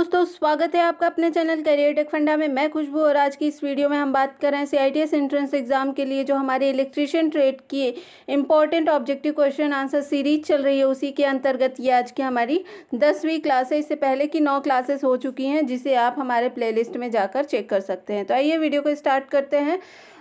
दोस्तों स्वागत है आपका अपने चैनल करियर टेक फंडा में मैं खुशबू और आज की इस वीडियो में हम बात कर रहे हैं सीआईटीएस एंट्रेंस एग्जाम के लिए जो हमारे इलेक्ट्रीशियन ट्रेड की important objective question answer series चल रही है उसी के अंतर्गत ये आज की हमारी दसवीं क्लास है इससे पहले की नौ क्लासेस हो चुकी हैं जिसे आप हमारे लिस्ट में जाकर चेक कर सकते हैं तो आइए वीडियो को स्टार्ट करते हैं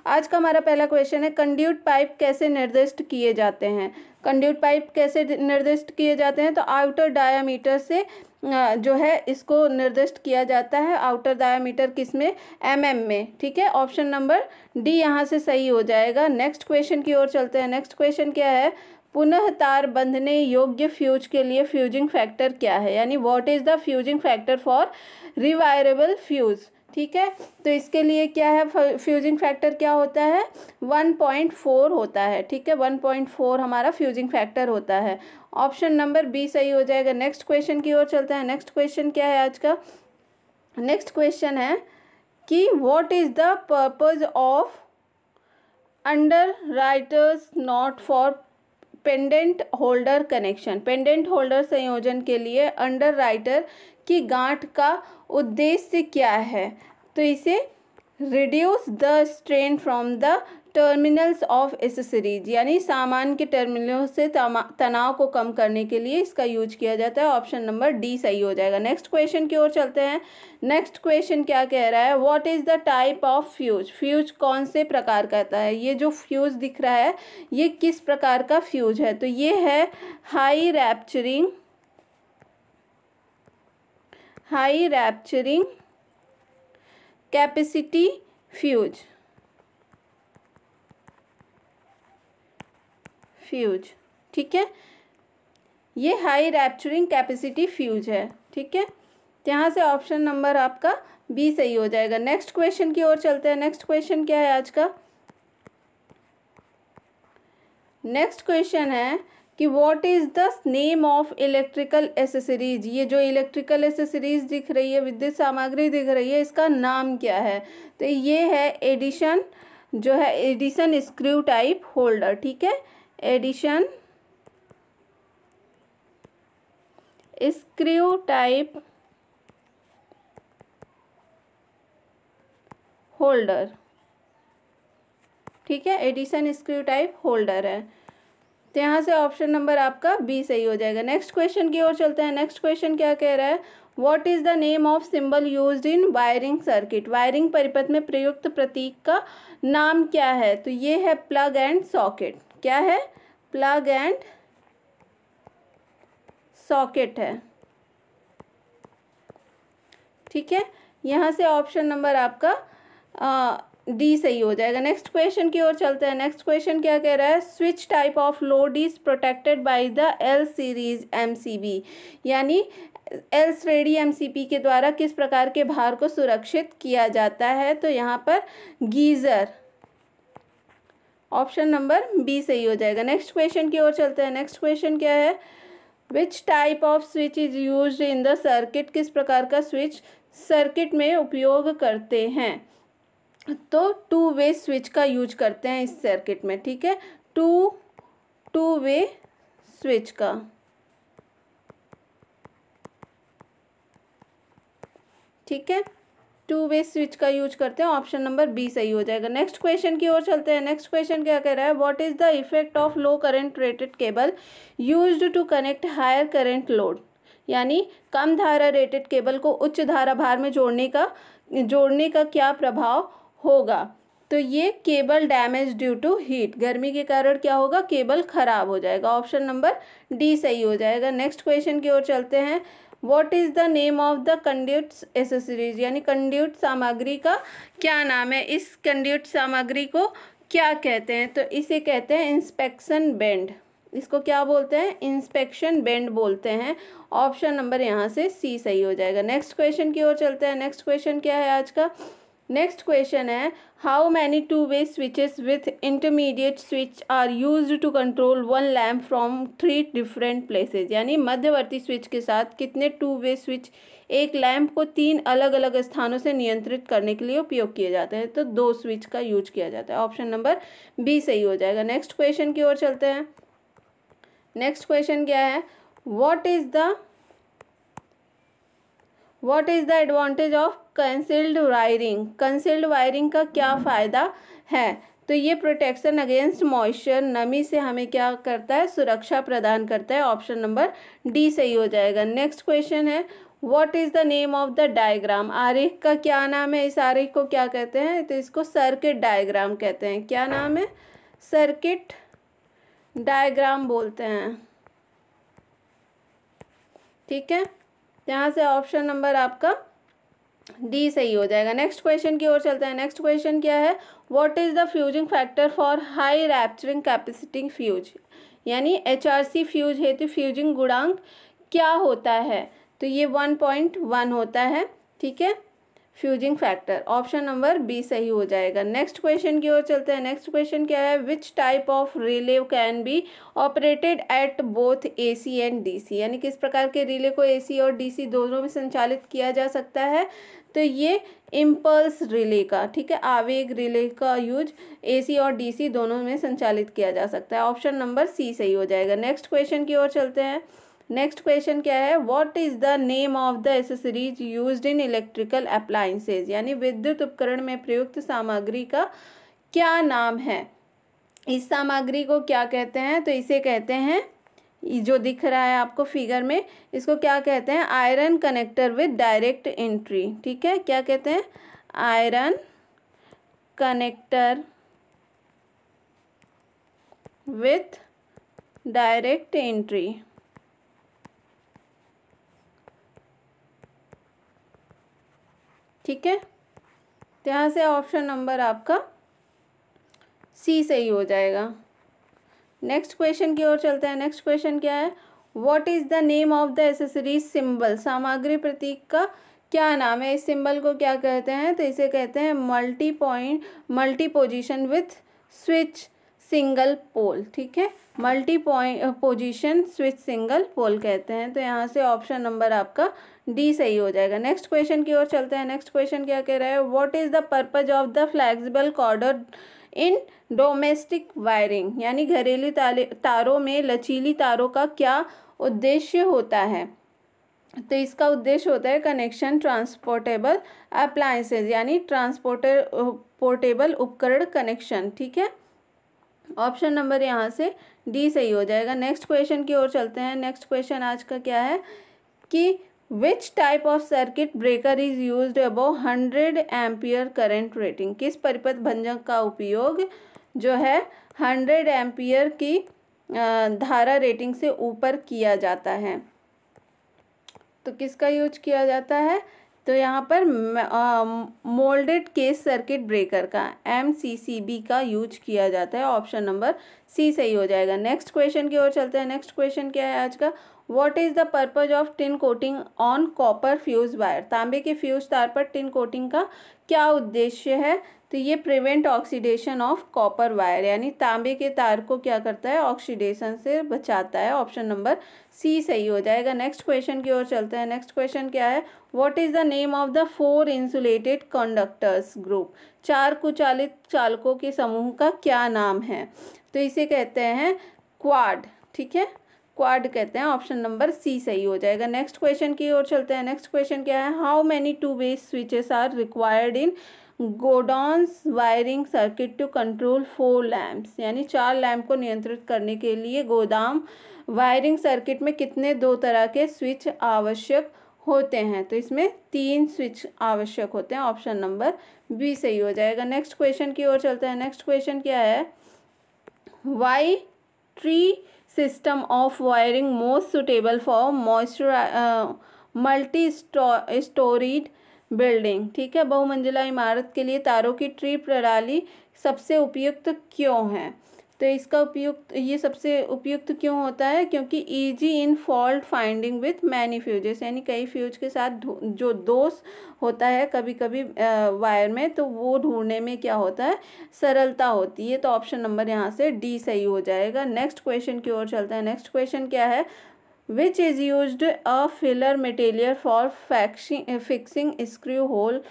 आज का हमारा पहला क्वेश्चन है कंड्यूट पाइप कैसे निर्दिष्ट किए जाते हैं कंड्यूट पाइप कैसे निर्दिष्ट किए जाते हैं तो आउटर डायामीटर से जो है इसको निर्दिष्ट किया जाता है आउटर डायामीटर किस में एम mm में ठीक है ऑप्शन नंबर डी यहाँ से सही हो जाएगा नेक्स्ट क्वेश्चन की ओर चलते हैं नेक्स्ट क्वेश्चन क्या है पुनः तार बंधने योग्य फ्यूज के लिए फ्यूजिंग फैक्टर क्या है यानी what is the fusing factor for rewirable fuse ठीक है तो इसके लिए क्या है फ्यूजिंग फैक्टर क्या होता है वन पॉइंट फोर होता है ठीक है वन पॉइंट फोर हमारा फ्यूजिंग फैक्टर होता है ऑप्शन नंबर बी सही हो जाएगा नेक्स्ट क्वेश्चन की ओर चलता है नेक्स्ट क्वेश्चन क्या है आज का नेक्स्ट क्वेश्चन है कि what is the purpose of under writers not for pendant holder connection pendant holder संयोजन के लिए अंडर राइटर की गांठ का उद्देश्य क्या है तो इसे reduce the strain from the terminals of accessories यानी सामान के टर्मिनलों से तनाव को कम करने के लिए इसका यूज किया जाता है ऑप्शन नंबर डी सही हो जाएगा नेक्स्ट क्वेश्चन की ओर चलते हैं नेक्स्ट क्वेश्चन क्या कह रहा है what is the type of fuse fuse कौन से प्रकार का आता है ये जो फ्यूज दिख रहा है ये किस प्रकार का फ्यूज है तो ये है high rupturing high rupturing capacity fuse fuse ठीक है ये हाई रैप्चरिंग कैपेसिटी फ्यूज है ठीक है यहाँ से ऑप्शन नंबर आपका बी सही हो जाएगा नेक्स्ट क्वेश्चन की ओर चलते हैं नेक्स्ट क्वेश्चन क्या है आज का नेक्स्ट क्वेश्चन है कि what is the name of electrical accessories ये जो इलेक्ट्रिकल एसेसरीज दिख रही है विद्युत सामग्री दिख रही है इसका नाम क्या है तो ये है एडिशन जो है एडिशन स्क्रू टाइप होल्डर ठीक है एडिशन स्क्रू टाइप होल्डर ठीक है एडिशन स्क्रू टाइप होल्डर है तो यहाँ से ऑप्शन नंबर आपका बी सही हो जाएगा नेक्स्ट क्वेश्चन की ओर चलते हैं नेक्स्ट क्वेश्चन क्या कह रहा है what is the name of symbol use in wiring circuit wiring परिपथ में प्रयुक्त प्रतीक का नाम क्या है तो ये है प्लग एंड सॉकेट क्या है प्लग एंड सॉकेट है ठीक है यहाँ से ऑप्शन नंबर आपका डी सही हो जाएगा नेक्स्ट क्वेश्चन की ओर चलते हैं नेक्स्ट क्वेश्चन क्या कह रहा है switch type of load is protected by the L series MCB यानी एल श्रेणी एमसीपी के द्वारा किस प्रकार के भार को सुरक्षित किया जाता है तो यहाँ पर गीज़र ऑप्शन नंबर बी सही हो जाएगा नेक्स्ट क्वेश्चन की ओर चलते हैं नेक्स्ट क्वेश्चन क्या है which type of switch is use in the circuit किस प्रकार का स्विच सर्किट में उपयोग करते हैं तो टू वे स्विच का यूज करते हैं इस सर्किट में ठीक है टू टू वे स्विच का ठीक है टू वे स्विच का यूज करते हैं ऑप्शन नंबर बी सही हो जाएगा नेक्स्ट क्वेश्चन की ओर चलते हैं नेक्स्ट क्वेश्चन क्या कह रहा है what is the effect of low current rated cable used to connect higher current load यानी कम धारा रेटेड केबल को उच्च धारा भार में जोड़ने का जोड़ने का क्या प्रभाव होगा तो ये cable damage due to heat गर्मी के कारण क्या होगा केबल खराब हो जाएगा ऑप्शन नंबर डी सही हो जाएगा नेक्स्ट क्वेश्चन की ओर चलते हैं what is the name of the conduit accessories यानी कंड्यूट सामग्री का क्या नाम है इस कंड्यूट सामग्री को क्या कहते हैं तो इसे कहते हैं इंस्पेक्शन बेंड इसको क्या बोलते हैं इंस्पेक्शन बेंड बोलते हैं ऑप्शन नंबर यहाँ से सी सही हो जाएगा नेक्स्ट क्वेश्चन की ओर चलते हैं नेक्स्ट क्वेश्चन क्या है आज का नेक्स्ट क्वेश्चन है how many two way switches with intermediate switch are use to control one lamp from three different places यानी मध्यवर्ती स्विच के साथ कितने टू वे स्विच एक लैम्प को तीन अलग अलग स्थानों से नियंत्रित करने के लिए उपयोग किए जाते हैं तो दो स्विच का यूज किया जाता है ऑप्शन नंबर बी सही हो जाएगा नेक्स्ट क्वेश्चन की ओर चलते हैं नेक्स्ट क्वेश्चन क्या है what is the what is the advantage of concealed wiring concealed wiring का क्या फ़ायदा है तो ये प्रोटेक्शन अगेंस्ट मॉइस्चर नमी से हमें क्या करता है सुरक्षा प्रदान करता है ऑप्शन नंबर डी सही हो जाएगा नेक्स्ट क्वेश्चन है what is the name of the diagram आरेख का क्या नाम है इस आरेख को क्या कहते हैं तो इसको सर्किट डायग्राम कहते हैं क्या नाम है सर्किट डायग्राम बोलते हैं ठीक है यहाँ से ऑप्शन नंबर आपका डी सही हो जाएगा नेक्स्ट क्वेश्चन की ओर चलते हैं नेक्स्ट क्वेश्चन क्या है what is the fusing factor for high rupturing capacity fuse यानी एच आर सी फ्यूज हेतु फ्यूजिंग गुणांक क्या होता है तो ये वन पॉइंट वन होता है ठीक है fusing factor option number B सही हो जाएगा नेक्स्ट क्वेश्चन की ओर चलते हैं नेक्स्ट क्वेश्चन क्या है which type of relay can be operated at both A C and D C यानी किस प्रकार के रिले को ए सी और डी सी दोनों में संचालित किया जा सकता है तो ये इम्पल्स रिले का ठीक है आवेग रिले का यूज एसी और डीसी दोनों में संचालित किया जा सकता है ऑप्शन नंबर सी सही हो जाएगा नेक्स्ट क्वेश्चन की ओर चलते हैं नेक्स्ट क्वेश्चन क्या है what is the name of the accessories used in electrical appliances यानी विद्युत उपकरण में प्रयुक्त सामग्री का क्या नाम है इस सामग्री को क्या कहते हैं तो इसे कहते हैं जो दिख रहा है आपको फिगर में इसको क्या कहते हैं iron connector with direct entry ठीक है क्या कहते हैं iron connector with direct entry ठीक है तो यहाँ से ऑप्शन नंबर आपका सी सही हो जाएगा नेक्स्ट क्वेश्चन की ओर चलते हैं नेक्स्ट क्वेश्चन क्या है what is the name of the accessories symbol सामग्री प्रतीक का क्या नाम है इस सिंबल को क्या कहते हैं तो इसे कहते हैं multi point multi position with switch single pole ठीक है multi point position switch single pole कहते हैं तो यहाँ से ऑप्शन नंबर आपका डी सही हो जाएगा नेक्स्ट क्वेश्चन की ओर चलते हैं नेक्स्ट क्वेश्चन क्या कह रहा है what is the purpose of the flexible cord in domestic wiring यानी घरेलू तारों में लचीली तारों का क्या उद्देश्य होता है तो इसका उद्देश्य होता है कनेक्शन ट्रांसपोर्टेबल अप्लायंसेज यानी ट्रांसपोर्टे पोर्टेबल उपकरण कनेक्शन ठीक है ऑप्शन नंबर यहाँ से डी सही हो जाएगा नेक्स्ट क्वेश्चन की ओर चलते हैं नेक्स्ट क्वेश्चन आज का क्या है कि which type of circuit breaker is use above hundred ampere current rating किस परिपथ भंजक का उपयोग जो है हंड्रेड एम्पियर की धारा रेटिंग से ऊपर किया जाता है तो किसका यूज किया जाता है तो यहाँ पर मोल्डेड केस सर्किट ब्रेकर का एम सी सी बी का यूज किया जाता है ऑप्शन नंबर सी सही हो जाएगा नेक्स्ट क्वेश्चन की ओर चलते हैं नेक्स्ट क्वेश्चन क्या है आज का what is the purpose of tin coating on copper fuse wire तांबे के फ्यूज तार पर टिन कोटिंग का क्या उद्देश्य है तो ये prevent oxidation of copper wire यानी तांबे के तार को क्या करता है ऑक्सीडेशन से बचाता है ऑप्शन नंबर सी सही हो जाएगा नेक्स्ट क्वेश्चन की ओर चलते हैं नेक्स्ट क्वेश्चन क्या है what is the name of the four insulated conductors group चार कुचालित चालकों के समूह का क्या नाम है तो इसे कहते हैं क्वाड ठीक है क्वाड कहते हैं ऑप्शन नंबर सी सही हो जाएगा नेक्स्ट क्वेश्चन की ओर चलते हैं नेक्स्ट क्वेश्चन क्या है how many two way switches are required in godowns wiring circuit to control four lamps यानी चार लैम्प को नियंत्रित करने के लिए गोदाम वायरिंग सर्किट में कितने दो तरह के स्विच आवश्यक होते हैं तो इसमें तीन स्विच आवश्यक होते हैं ऑप्शन नंबर बी सही हो जाएगा नेक्स्ट क्वेश्चन की ओर चलते हैं नेक्स्ट क्वेश्चन क्या है why tree system of wiring most suitable for moisture multi storied building ठीक है बहुमंजिला इमारत के लिए तारों की ट्री प्रणाली सबसे उपयुक्त क्यों है तो इसका उपयुक्त ये सबसे उपयुक्त क्यों होता है क्योंकि easy in fault finding with many fuses यानी कई फ्यूज के साथ जो दोष होता है कभी कभी वायर में तो वो ढूंढने में क्या होता है सरलता होती है तो ऑप्शन नंबर यहाँ से डी सही हो जाएगा नेक्स्ट क्वेश्चन की ओर चलता है नेक्स्ट क्वेश्चन क्या है which is use a filler material for faxing fixing screw hole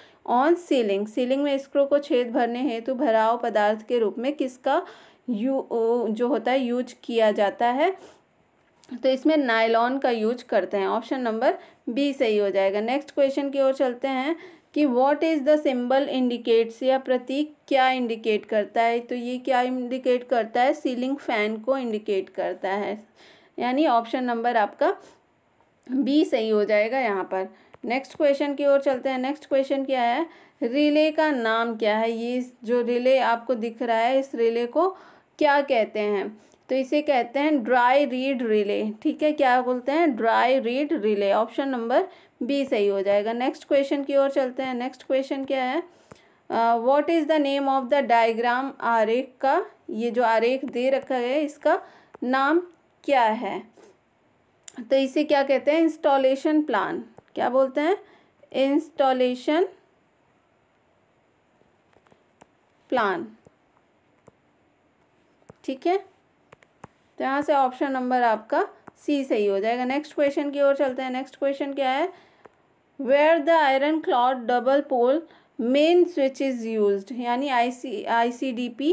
on ceiling ceiling में स्क्रू को छेद भरने हेतु भराव पदार्थ के रूप में किसका यू जो होता है यूज किया जाता है तो इसमें नायलॉन का यूज करते हैं ऑप्शन नंबर बी सही हो जाएगा नेक्स्ट क्वेश्चन की ओर चलते हैं कि what is the symbol indicates या प्रतीक क्या इंडिकेट करता है तो ये क्या इंडिकेट करता है सीलिंग फैन को इंडिकेट करता है यानी ऑप्शन नंबर आपका बी सही हो जाएगा यहाँ पर नेक्स्ट क्वेश्चन की ओर चलते हैं नेक्स्ट क्वेश्चन क्या है रिले का नाम क्या है ये जो रिले आपको दिख रहा है इस रिले को क्या कहते हैं तो इसे कहते हैं ड्राई रीड रिले ठीक है क्या बोलते हैं dry reed relay option number B सही हो जाएगा नेक्स्ट क्वेश्चन की ओर चलते हैं नेक्स्ट क्वेश्चन क्या है what is the name of the diagram आरेख का ये जो आरेख दे रखा है इसका नाम क्या है तो इसे क्या कहते हैं इंस्टॉलेशन प्लान क्या बोलते हैं इंस्टॉलेशन प्लान ठीक है तो यहाँ से ऑप्शन नंबर आपका सी सही हो जाएगा नेक्स्ट क्वेश्चन की ओर चलते हैं नेक्स्ट क्वेश्चन क्या है where the iron clad double pole main switch is use यानी I C I C D P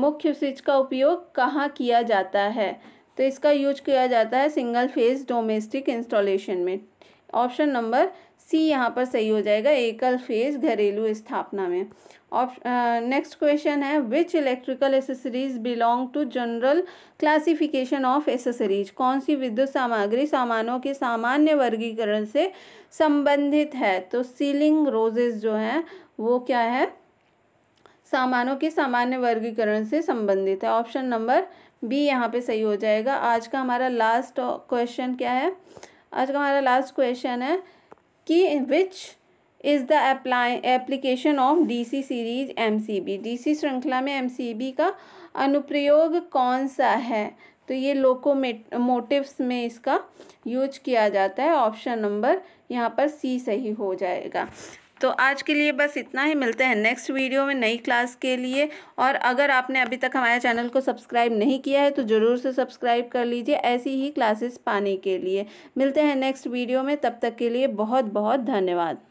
मुख्य स्विच का उपयोग कहाँ किया जाता है तो इसका यूज किया जाता है सिंगल फेज डोमेस्टिक इंस्टॉलेशन में ऑप्शन नंबर सी यहाँ पर सही हो जाएगा एकल फेज घरेलू स्थापना में ऑप्शन नेक्स्ट क्वेश्चन है which electrical accessories belong to general classification of accessories कौन सी विद्युत सामग्री सामानों के सामान्य वर्गीकरण से संबंधित है तो सीलिंग रोजेज जो है वो क्या है सामानों के सामान्य वर्गीकरण से संबंधित है ऑप्शन नंबर बी यहाँ पे सही हो जाएगा आज का हमारा लास्ट क्वेश्चन क्या है आज का हमारा लास्ट क्वेश्चन है कि which is the apply application of DC series MCB DC श्रृंखला में एमसीबी का अनुप्रयोग कौन सा है तो ये लोको मोटिवस में इसका यूज किया जाता है ऑप्शन नंबर यहाँ पर सी सही हो जाएगा तो आज के लिए बस इतना ही मिलते हैं नेक्स्ट वीडियो में नई क्लास के लिए और अगर आपने अभी तक हमारे चैनल को सब्सक्राइब नहीं किया है तो ज़रूर से सब्सक्राइब कर लीजिए ऐसी ही क्लासेस पाने के लिए मिलते हैं नेक्स्ट वीडियो में तब तक के लिए बहुत बहुत धन्यवाद